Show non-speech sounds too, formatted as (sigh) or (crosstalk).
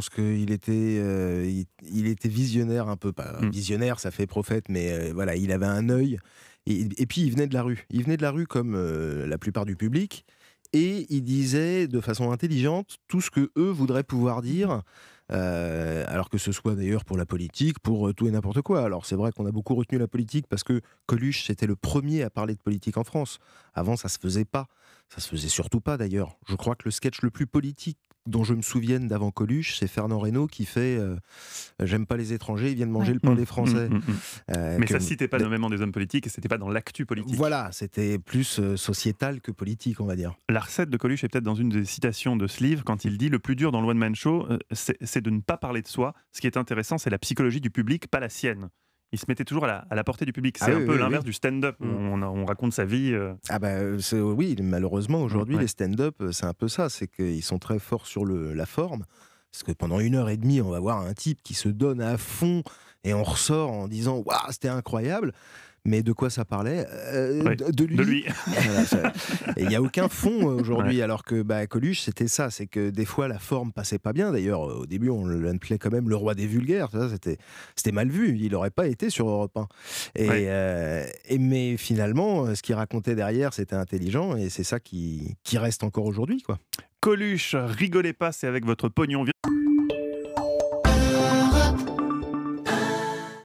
pense qu'il était, euh, il, était visionnaire un peu. Pas mm. visionnaire, ça fait prophète, mais euh, voilà, il avait un œil. Et, puis il venait de la rue. Il venait de la rue comme euh, la plupart du public. Et il disait de façon intelligente tout ce que eux voudraient pouvoir dire. alors que ce soit d'ailleurs pour la politique, pour tout et n'importe quoi. Alors c'est vrai qu'on a beaucoup retenu la politique parce que Coluche c'était le premier à parler de politique en France. Avant ça se faisait pas, ça se faisait surtout pas d'ailleurs. Je crois que le sketch le plus politique dont je me souvienne d'avant Coluche, c'est Fernand Reynaud qui fait euh, J'aime pas les étrangers, ils viennent manger le pain des mmh, Français. Mmh, mmh. Euh, Mais ça citait pas nommément des hommes politiques et c'était pas dans l'actu politique. Voilà, c'était plus euh, sociétal que politique, on va dire. La recette de Coluche est peut-être dans une des citations de ce livre quand il dit Le plus dur dans le One Man Show, c'est de ne pas parler de soi. Ce qui est intéressant, c'est la psychologie du public, pas la sienne il se mettait toujours à la, portée du public. Ah c'est un peu l'inverse du stand-up. Mm. On, raconte sa vie. Euh. Ah bah, oui, malheureusement, aujourd'hui, les stand-up, euh, c'est un peu ça. C'est qu'ils sont très forts sur la forme, parce que pendant une heure et demie, on va voir un type qui se donne à fond et on ressort en disant Waouh, c'était incroyable mais de quoi ça parlait euh, de, lui. De (laughs) Il n'y a aucun fond euh, aujourd'hui, alors que bah, Coluche, c'était ça, c'est que des fois la forme passait pas bien. D'ailleurs, euh, au début, on l'appelait quand même le roi des vulgaires, c'était mal vu, il n'aurait pas été sur Europe 1. Et, mais finalement, ce qu'il racontait derrière, c'était intelligent, et c'est ça qui, qui reste encore aujourd'hui. quoi. Coluche. Rigolez pas, c'est avec votre pognon.